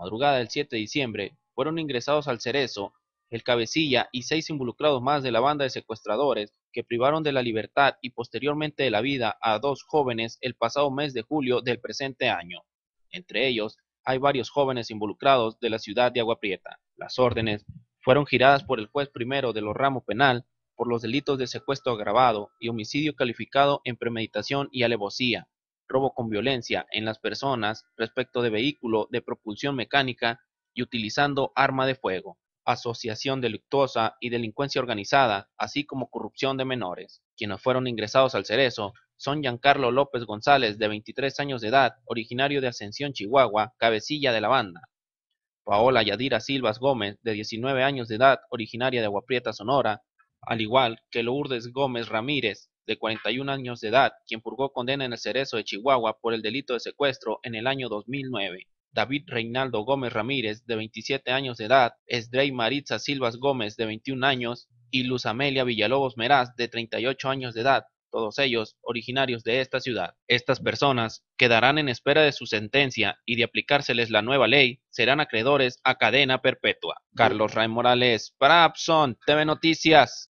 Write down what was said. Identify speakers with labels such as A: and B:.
A: madrugada del 7 de diciembre, fueron ingresados al Cerezo, el Cabecilla y seis involucrados más de la banda de secuestradores que privaron de la libertad y posteriormente de la vida a dos jóvenes el pasado mes de julio del presente año. Entre ellos, hay varios jóvenes involucrados de la ciudad de Agua Prieta. Las órdenes fueron giradas por el juez primero de los ramos penal por los delitos de secuestro agravado y homicidio calificado en premeditación y alevosía, robo con violencia en las personas respecto de vehículo de propulsión mecánica y utilizando arma de fuego, asociación delictuosa y delincuencia organizada, así como corrupción de menores. Quienes fueron ingresados al cerezo son Giancarlo López González, de 23 años de edad, originario de Ascensión, Chihuahua, cabecilla de la banda. Paola Yadira Silvas Gómez, de 19 años de edad, originaria de Aguaprieta, Sonora, al igual que Lourdes Gómez Ramírez, de 41 años de edad, quien purgó condena en el Cerezo de Chihuahua por el delito de secuestro en el año 2009. David Reinaldo Gómez Ramírez, de 27 años de edad, Esdrey Maritza Silvas Gómez, de 21 años, y Luz Amelia Villalobos Meraz, de 38 años de edad, todos ellos originarios de esta ciudad. Estas personas quedarán en espera de su sentencia y de aplicárseles la nueva ley, serán acreedores a cadena perpetua. Carlos Ray Morales, TV Noticias.